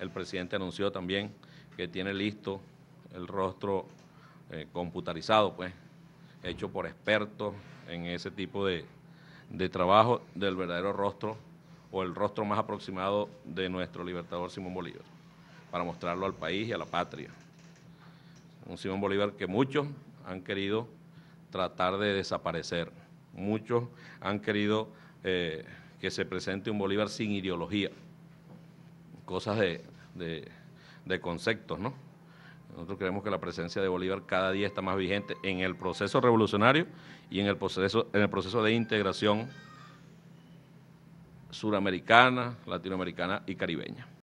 El presidente anunció también que tiene listo el rostro eh, computarizado, pues, hecho por expertos en ese tipo de, trabajo del verdadero rostro o el rostro más aproximado de nuestro libertador Simón Bolívar, para mostrarlo al país y a la patria. Un Simón Bolívar que muchos han querido tratar de desaparecer, muchos han querido eh, que se presente un Bolívar sin ideología cosas de, de, conceptos, ¿no? Nosotros creemos que la presencia de Bolívar cada día está más vigente en el proceso revolucionario y en el proceso, en el proceso de integración suramericana, latinoamericana y caribeña.